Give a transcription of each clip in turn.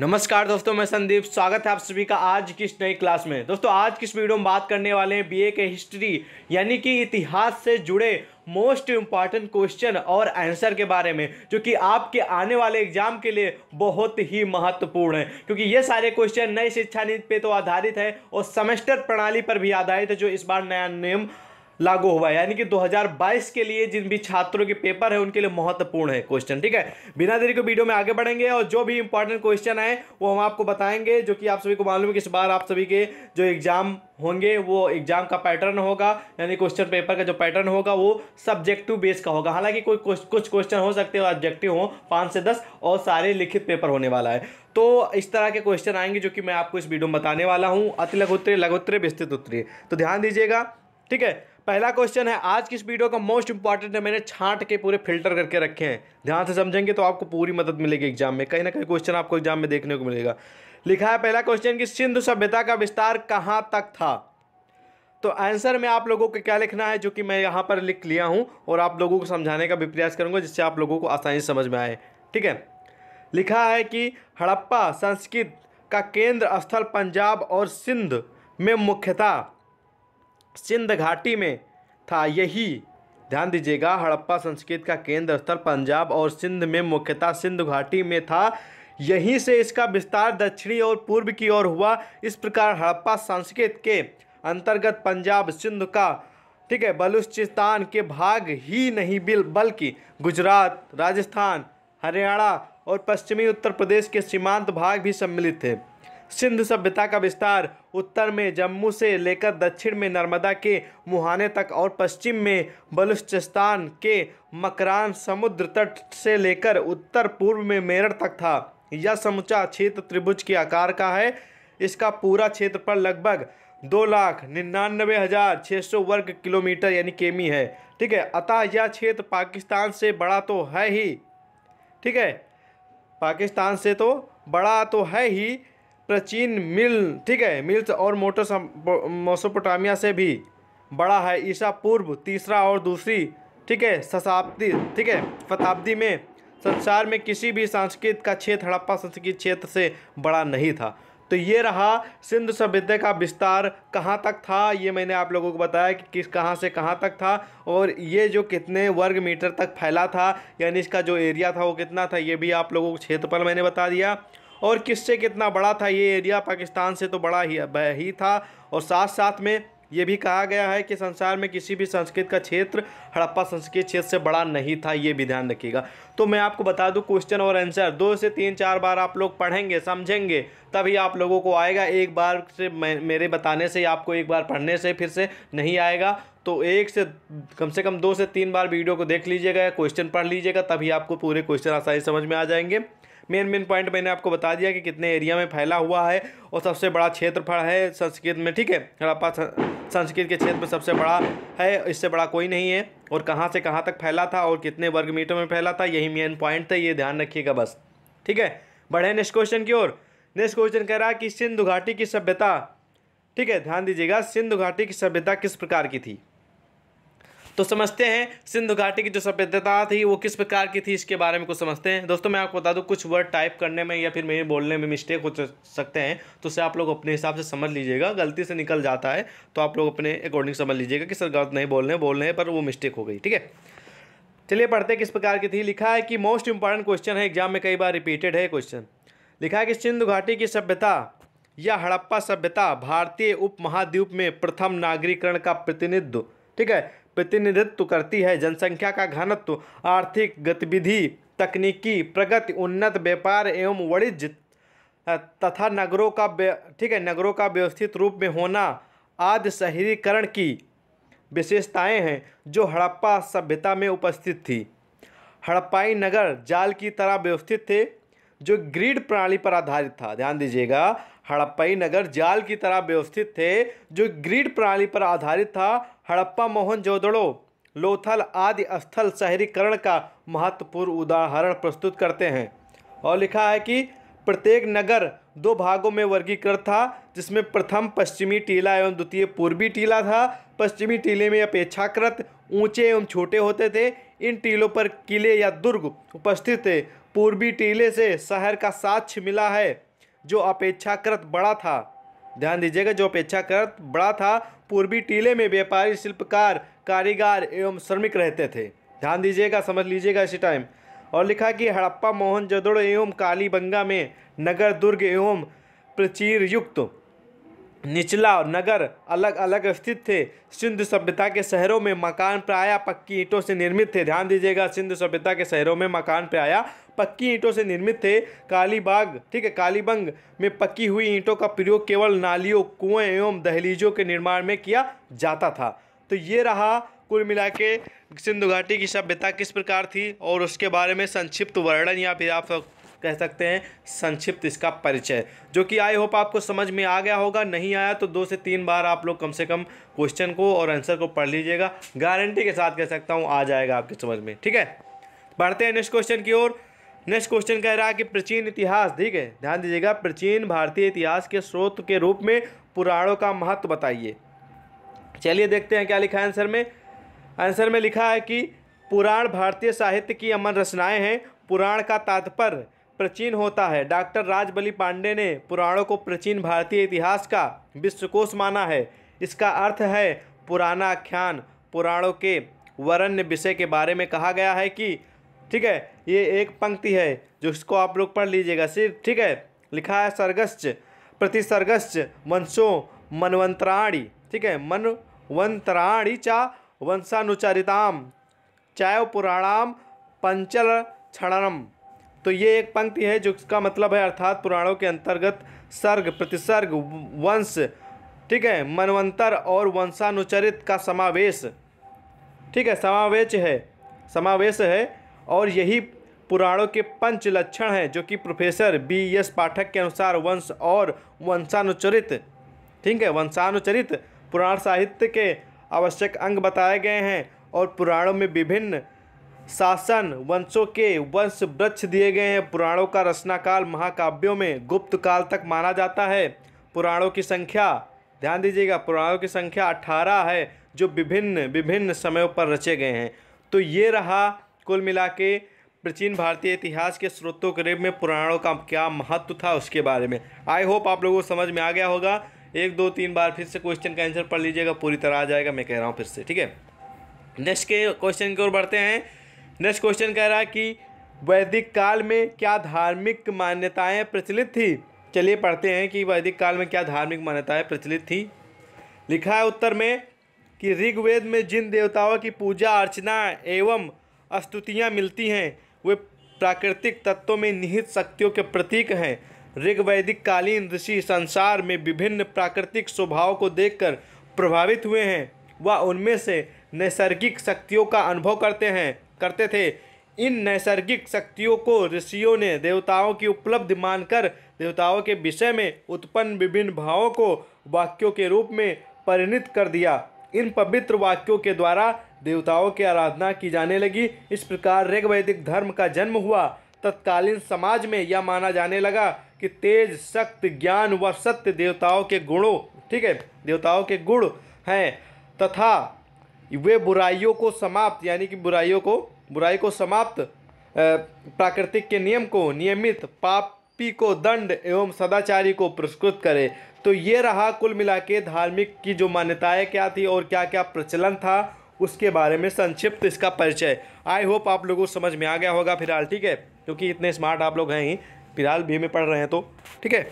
नमस्कार दोस्तों मैं संदीप स्वागत है आप सभी का आज की इस नई क्लास में दोस्तों आज की इस वीडियो में बात करने वाले हैं बीए के हिस्ट्री यानी कि इतिहास से जुड़े मोस्ट इम्पॉर्टेंट क्वेश्चन और आंसर के बारे में जो कि आपके आने वाले एग्जाम के लिए बहुत ही महत्वपूर्ण है क्योंकि ये सारे क्वेश्चन नई शिक्षा नीति पे तो आधारित है और सेमेस्टर प्रणाली पर भी आधारित है जो इस बार नया नियम लागू हुआ है यानी कि 2022 के लिए जिन भी छात्रों के पेपर है उनके लिए महत्वपूर्ण है क्वेश्चन ठीक है बिना देरी को वीडियो में आगे बढ़ेंगे और जो भी इंपॉर्टेंट क्वेश्चन है वो हम आपको बताएंगे जो कि आप सभी को मालूम है कि इस बार आप सभी के जो एग्जाम होंगे वो एग्जाम का पैटर्न होगा यानी क्वेश्चन पेपर का जो पैटर्न होगा वो सब्जेक्टिव बेस का होगा हालांकि कोई कुछ क्वेश्चन हो सकते हो ऑब्जेक्टिव हो पाँच से दस और सारे लिखित पेपर होने वाला है तो इस तरह के क्वेश्चन आएंगे जो कि मैं आपको इस वीडियो में बताने वाला हूँ अति लघुत्तरीय लघुत्तरीय विस्तृत उत्तरीय तो ध्यान दीजिएगा ठीक है पहला क्वेश्चन है आज की इस वीडियो का मोस्ट इंपॉर्टेंट है मैंने छांट के पूरे फिल्टर करके रखे हैं ध्यान से समझेंगे तो आपको पूरी मदद मिलेगी एग्जाम में कहीं ना कहीं क्वेश्चन आपको एग्जाम में देखने को मिलेगा लिखा है पहला क्वेश्चन कि सिंधु सभ्यता का विस्तार कहाँ तक था तो आंसर में आप लोगों को क्या लिखना है जो कि मैं यहाँ पर लिख लिया हूँ और आप लोगों को समझाने का भी प्रयास करूँगा जिससे आप लोगों को आसानी समझ में आए ठीक है लिखा है कि हड़प्पा संस्कृत का केंद्र स्थल पंजाब और सिंध में मुख्यतः सिंध घाटी में था यही ध्यान दीजिएगा हड़प्पा संस्कृत का केंद्र स्थल पंजाब और सिंध में मुख्यतः सिंध घाटी में था यहीं से इसका विस्तार दक्षिणी और पूर्व की ओर हुआ इस प्रकार हड़प्पा संस्कृत के अंतर्गत पंजाब सिंध का ठीक है बलूचिस्तान के भाग ही नहीं बिल बल्कि गुजरात राजस्थान हरियाणा और पश्चिमी उत्तर प्रदेश के सीमांत भाग भी सम्मिलित थे सिंध सभ्यता का विस्तार उत्तर में जम्मू से लेकर दक्षिण में नर्मदा के मुहाने तक और पश्चिम में बलुचिस्तान के मकरान समुद्र तट से लेकर उत्तर पूर्व में मेरठ तक था यह समुचा क्षेत्र त्रिभुज के आकार का है इसका पूरा क्षेत्र पर लगभग दो लाख निन्यानवे हज़ार छः सौ वर्ग किलोमीटर यानी केमी है ठीक है अतः यह क्षेत्र पाकिस्तान से बड़ा तो है ही ठीक है पाकिस्तान से तो बड़ा तो है ही प्राचीन मिल ठीक है मिल्स और मोटर मोसोपोटामिया से भी बड़ा है ईसा पूर्व तीसरा और दूसरी ठीक है शताब्दी ठीक है शताब्दी में संसार में किसी भी संस्कृत का क्षेत्र हड़प्पा संस्कृत क्षेत्र से बड़ा नहीं था तो ये रहा सिंधु सभ्यता का विस्तार कहाँ तक था ये मैंने आप लोगों को बताया कि किस कहाँ से कहाँ तक था और ये जो कितने वर्ग मीटर तक फैला था यानी इसका जो एरिया था वो कितना था ये भी आप लोगों को क्षेत्रफल मैंने बता दिया और किससे कितना बड़ा था ये एरिया पाकिस्तान से तो बड़ा ही ही था और साथ साथ में ये भी कहा गया है कि संसार में किसी भी संस्कृत का क्षेत्र हड़प्पा संस्कृत क्षेत्र से बड़ा नहीं था ये भी ध्यान रखिएगा तो मैं आपको बता दूं क्वेश्चन और आंसर दो से तीन चार बार आप लोग पढ़ेंगे समझेंगे तभी आप लोगों को आएगा एक बार से मेरे बताने से आपको एक बार पढ़ने से फिर से नहीं आएगा तो एक से कम से कम दो से तीन बार वीडियो को देख लीजिएगा या क्वेश्चन पढ़ लीजिएगा तभी आपको पूरे क्वेश्चन आसानी समझ में आ जाएंगे मेन मेन पॉइंट मैंने आपको बता दिया कि कितने एरिया में फैला हुआ है और सबसे बड़ा क्षेत्रफल है संस्कृत में ठीक है हड़प्पा संस्कृत के क्षेत्र में सबसे बड़ा है इससे बड़ा कोई नहीं है और कहाँ से कहाँ तक फैला था और कितने वर्ग मीटर में फैला था यही मेन पॉइंट था ये ध्यान रखिएगा बस ठीक है बढ़े नेक्स्ट क्वेश्चन की ओर नेक्स्ट क्वेश्चन कह रहा है कि सिंधु घाटी की सभ्यता ठीक है ध्यान दीजिएगा सिंधु घाटी की सभ्यता किस प्रकार की थी तो समझते हैं सिंधु घाटी की जो सभ्यता थी वो किस प्रकार की थी इसके बारे में कुछ समझते हैं दोस्तों मैं आपको बता दूँ कुछ वर्ड टाइप करने में या फिर मेरे बोलने में मिस्टेक हो सकते हैं तो उसे आप लोग अपने हिसाब से समझ लीजिएगा गलती से निकल जाता है तो आप लोग अपने अकॉर्डिंग समझ लीजिएगा कि सर गलत नहीं बोल रहे बोल रहे हैं पर वो मिस्टेक हो गई ठीक है चलिए पढ़ते किस प्रकार की थी लिखा है कि मोस्ट इंपॉर्टेंट क्वेश्चन है एग्जाम में कई बार रिपीटेड है क्वेश्चन लिखा है कि सिंधु घाटी की सभ्यता या हड़प्पा सभ्यता भारतीय उपमहाद्वीप में प्रथम नागरीकरण का प्रतिनिधित्व ठीक है प्रतिनिधित्व करती है जनसंख्या का घनत्व आर्थिक गतिविधि तकनीकी प्रगति उन्नत व्यापार एवं वाणिज्य तथा नगरों का ठीक है नगरों का व्यवस्थित रूप में होना आदि शहरीकरण की विशेषताएं हैं जो हड़प्पा सभ्यता में उपस्थित थी हड़प्पाई नगर जाल की तरह व्यवस्थित थे जो ग्रिड प्रणाली पर आधारित था ध्यान दीजिएगा हड़प्पाई नगर जाल की तरह व्यवस्थित थे जो ग्रिड प्रणाली पर आधारित था हड़प्पा मोहन जोदड़ो लोथल आदि स्थल शहरीकरण का महत्वपूर्ण उदाहरण प्रस्तुत करते हैं और लिखा है कि प्रत्येक नगर दो भागों में वर्गीकृत था जिसमें प्रथम पश्चिमी टीला एवं द्वितीय पूर्वी टीला था पश्चिमी टीले में अपेक्षाकृत ऊंचे एवं छोटे होते थे इन टीलों पर किले या दुर्ग उपस्थित थे पूर्वी टीले से शहर का साक्ष्य मिला है जो अपेक्षाकृत बड़ा था ध्यान दीजिएगा जो अपेक्षाकृत बड़ा था पूर्वी टीले में व्यापारी शिल्पकार कारीगर एवं श्रमिक रहते थे ध्यान दीजिएगा समझ लीजिएगा इसी टाइम और लिखा कि हड़प्पा जदड़ एवं कालीबंगा में नगर दुर्ग एवं प्रचीर युक्त निचला नगर अलग अलग स्थित थे सिंधु सभ्यता के शहरों में मकान प्रायः पक्की ईंटों से निर्मित थे ध्यान दीजिएगा सिंधु सभ्यता के शहरों में मकान प्रायः पक्की ईंटों से निर्मित थे कालीबाग ठीक है कालीबंग में पक्की हुई ईंटों का प्रयोग केवल नालियों कुएं एवं दहलीजों के निर्माण में किया जाता था तो ये रहा कुल मिला के सिंधु घाटी की सभ्यता किस प्रकार थी और उसके बारे में संक्षिप्त वर्णन या फिर आप कह सकते हैं संक्षिप्त इसका परिचय जो कि आई होप आपको समझ में आ गया होगा नहीं आया तो दो से तीन बार आप लोग कम से कम क्वेश्चन को और आंसर को पढ़ लीजिएगा गारंटी के साथ कह सकता हूँ आ जाएगा आपकी समझ में ठीक है बढ़ते हैं नेक्स्ट क्वेश्चन की ओर नेक्स्ट क्वेश्चन कह रहा है कि प्राचीन इतिहास ठीक है ध्यान दीजिएगा प्राचीन भारतीय इतिहास के स्रोत के रूप में पुराणों का महत्व बताइए चलिए देखते हैं क्या लिखा है आंसर में आंसर में लिखा है कि पुराण भारतीय साहित्य की अमर रचनाएं हैं पुराण का तात्पर्य प्राचीन होता है डॉक्टर राजबली पांडे ने पुराणों को प्राचीन भारतीय इतिहास का विश्वकोश माना है इसका अर्थ है पुराना आख्यान पुराणों के वरण्य विषय के बारे में कहा गया है कि ठीक है ये एक पंक्ति है जो इसको आप लोग पढ़ लीजिएगा सिर्फ ठीक है लिखा है सरगश्च प्रतिसर्गश्च वंशो मनवंतराणी ठीक है मनवंतराणी चा वंशानुचरिताम चाय पुराणाम पंचल क्षणम तो ये एक पंक्ति है जो इसका मतलब है अर्थात पुराणों के अंतर्गत सर्ग प्रतिसर्ग वंश ठीक है मनवंतर और वंशानुचरित का समावेश ठीक है समावेश है समावेश है और यही पुराणों के पंच लक्षण हैं जो कि प्रोफेसर बी एस पाठक के अनुसार वंश और वंशानुचरित ठीक है वंशानुचरित पुराण साहित्य के आवश्यक अंग बताए गए हैं और पुराणों में विभिन्न शासन वंशों के वंश वृक्ष दिए गए हैं पुराणों का रचनाकाल महाकाव्यों में गुप्त काल तक माना जाता है पुराणों की संख्या ध्यान दीजिएगा पुराणों की संख्या अठारह है जो विभिन्न विभिन्न समयों पर रचे गए हैं तो ये रहा कुल मिला के प्राचीन भारतीय इतिहास के स्रोतों के में पुराणों का क्या महत्व था उसके बारे में आई होप आप लोगों को समझ में आ गया होगा एक दो तीन बार फिर से क्वेश्चन का आंसर पढ़ लीजिएगा पूरी तरह आ जाएगा मैं कह रहा हूँ फिर से ठीक है नेक्स्ट के क्वेश्चन की ओर बढ़ते हैं नेक्स्ट क्वेश्चन कह रहा है कि वैदिक काल में क्या धार्मिक मान्यताएँ प्रचलित थी चलिए पढ़ते हैं कि वैदिक काल में क्या धार्मिक मान्यताएँ प्रचलित थी लिखा है उत्तर में कि ऋग्वेद में जिन देवताओं की पूजा अर्चना एवं स्तुतियाँ मिलती हैं वे प्राकृतिक तत्वों में निहित शक्तियों के प्रतीक हैं ऋग्वैदिक कालीन ऋषि संसार में विभिन्न प्राकृतिक स्वभाव को देखकर प्रभावित हुए हैं व उनमें से नैसर्गिक शक्तियों का अनुभव करते हैं करते थे इन नैसर्गिक शक्तियों को ऋषियों ने देवताओं की उपलब्धि मानकर देवताओं के विषय में उत्पन्न विभिन्न भावों को वाक्यों के रूप में परिणित कर दिया इन पवित्र वाक्यों के द्वारा देवताओं की आराधना की जाने लगी इस प्रकार ऋग धर्म का जन्म हुआ तत्कालीन समाज में यह माना जाने लगा कि तेज शक्ति ज्ञान व सत्य देवताओं के गुणों ठीक है देवताओं के गुण हैं तथा वे बुराइयों को समाप्त यानी कि बुराइयों को बुराई को समाप्त प्राकृतिक के नियम को नियमित पापी को दंड एवं सदाचारी को पुरस्कृत करे तो ये रहा कुल मिला के धार्मिक की जो मान्यताएं क्या थी और क्या क्या प्रचलन था उसके बारे में संक्षिप्त इसका परिचय आई होप आप लोगों को समझ में आ गया होगा फिलहाल ठीक है क्योंकि इतने स्मार्ट आप लोग हैं ही फिलहाल भी में पढ़ रहे हैं तो ठीक है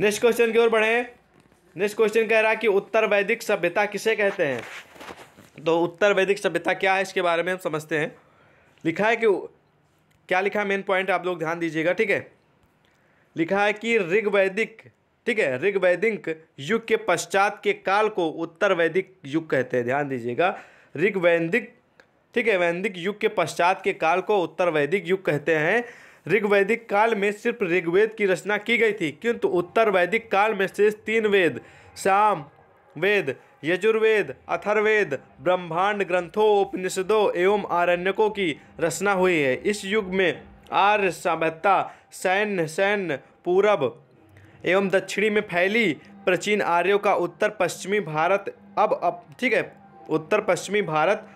नेक्स्ट क्वेश्चन की ओर बढ़े नेक्स्ट क्वेश्चन कह रहा है कि उत्तर वैदिक सभ्यता किसे कहते हैं तो उत्तर वैदिक सभ्यता क्या है इसके बारे में हम समझते हैं लिखा है कि क्या लिखा है मेन पॉइंट आप लोग ध्यान दीजिएगा ठीक है लिखा है कि ऋग्वैदिक ठीक है ऋग वैदिक युग के पश्चात के काल को उत्तर वैदिक युग कहते हैं ध्यान दीजिएगा ऋग वैदिक ठीक है वैदिक युग के पश्चात के काल को उत्तर वैदिक युग कहते हैं ऋग वैदिक काल में सिर्फ ऋग्वेद की रचना की गई थी किंतु उत्तर वैदिक काल में शेष तीन वेद श्याम वेद यजुर्वेद अथर्वेद ब्रह्मांड ग्रंथों उपनिषदों एवं आरण्यकों की रचना हुई है इस युग में आर्य सभ्यता सैन्य सैन्य पूरब एवं दक्षिणी में फैली प्राचीन आर्यों का उत्तर पश्चिमी भारत अब अब ठीक है उत्तर पश्चिमी भारत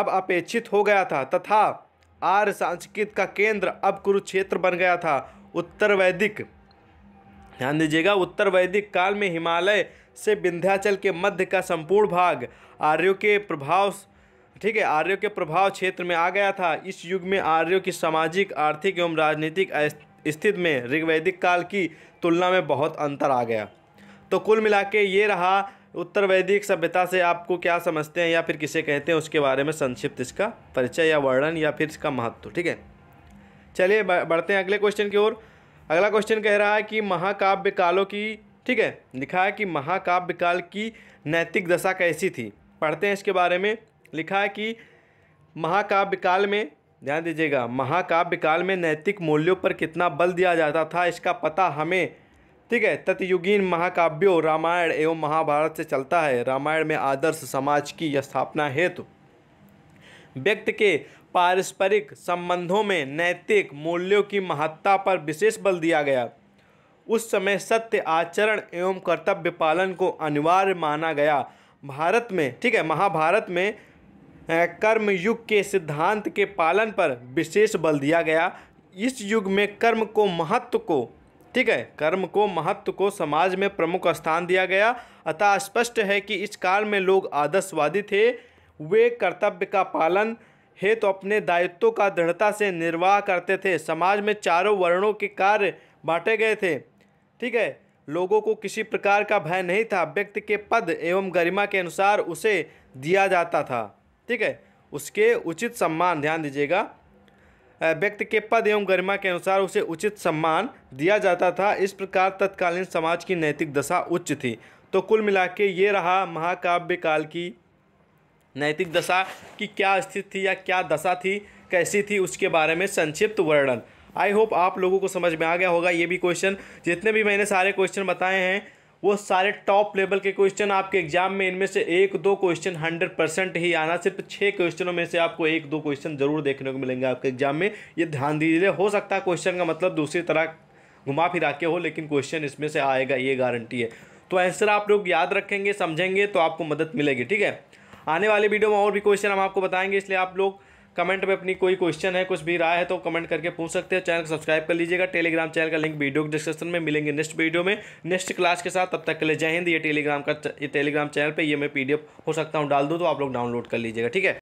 अब अपेक्षित हो गया था तथा आर्य संस्कृत का केंद्र अब कुरुक्षेत्र बन गया था उत्तर वैदिक ध्यान दीजिएगा उत्तर वैदिक काल में हिमालय से विंध्याचल के मध्य का संपूर्ण भाग आर्यों के प्रभाव ठीक है आर्यों के प्रभाव क्षेत्र में आ गया था इस युग में आर्यों की सामाजिक आर्थिक एवं राजनीतिक स्थित में ऋग्वैदिक काल की तुलना में बहुत अंतर आ गया तो कुल मिला के ये रहा उत्तर वैदिक सभ्यता से आपको क्या समझते हैं या फिर किसे कहते हैं उसके बारे में संक्षिप्त इसका परिचय या वर्णन या फिर इसका महत्व ठीक है चलिए बढ़ते हैं अगले क्वेश्चन की ओर अगला क्वेश्चन कह रहा है कि महाकाव्य कालों की ठीक है लिखा है कि महाकाव्य काल की नैतिक दशा कैसी थी पढ़ते हैं इसके बारे में लिखा है कि महाकाव्य काल में ध्यान दीजिएगा महाकाव्य काल में नैतिक मूल्यों पर कितना बल दिया जाता था इसका पता हमें ठीक है तत्युगीन महाकाव्यों रामायण एवं महाभारत से चलता है रामायण में आदर्श समाज की स्थापना हेतु व्यक्ति के पारस्परिक संबंधों में नैतिक मूल्यों की महत्ता पर विशेष बल दिया गया उस समय सत्य आचरण एवं कर्तव्य पालन को अनिवार्य माना गया भारत में ठीक है महाभारत में कर्मयुग के सिद्धांत के पालन पर विशेष बल दिया गया इस युग में कर्म को महत्व को ठीक है कर्म को महत्व को समाज में प्रमुख स्थान दिया गया अतः स्पष्ट है कि इस काल में लोग आदर्शवादी थे वे कर्तव्य का पालन हेतु तो अपने दायित्वों का दृढ़ता से निर्वाह करते थे समाज में चारों वर्णों के कार्य बांटे गए थे ठीक है लोगों को किसी प्रकार का भय नहीं था व्यक्ति के पद एवं गरिमा के अनुसार उसे दिया जाता था ठीक है उसके उचित सम्मान ध्यान दीजिएगा व्यक्ति के पद एवं गरिमा के अनुसार उसे उचित सम्मान दिया जाता था इस प्रकार तत्कालीन समाज की नैतिक दशा उच्च थी तो कुल मिला के ये रहा महाकाव्य काल की नैतिक दशा की क्या स्थिति थी या क्या दशा थी कैसी थी उसके बारे में संक्षिप्त वर्णन आई होप आप लोगों को समझ में आ गया होगा ये भी क्वेश्चन जितने भी मैंने सारे क्वेश्चन बताए हैं वो सारे टॉप लेवल के क्वेश्चन आपके एग्जाम में इनमें से एक दो क्वेश्चन हंड्रेड परसेंट ही आना सिर्फ छः क्वेश्चनों में से आपको एक दो क्वेश्चन जरूर देखने को मिलेंगे आपके एग्जाम में ये ध्यान दीजिए हो सकता है क्वेश्चन का मतलब दूसरी तरह घुमा फिरा के हो लेकिन क्वेश्चन इसमें से आएगा ये गारंटी है तो आंसर आप लोग याद रखेंगे समझेंगे तो आपको मदद मिलेगी ठीक है आने वाले वीडियो में और भी क्वेश्चन हम आपको बताएंगे इसलिए आप लोग कमेंट में अपनी कोई क्वेश्चन है कुछ भी राय है तो कमेंट करके पूछ सकते हैं चैनल को सब्सक्राइब कर लीजिएगा टेलीग्राम चैनल का लिंक वीडियो के डिस्क्रिप्शन में मिलेंगे नेक्स्ट वीडियो में नेक्स्ट क्लास के साथ तब तक के लिए जय हिंद ये टेलीग्राम का ये टेलीग्राम चैनल पर ये मैं पी हो सकता हूँ डाल दूँ तो आप लोग डाउनलोड कर लीजिएगा ठीक है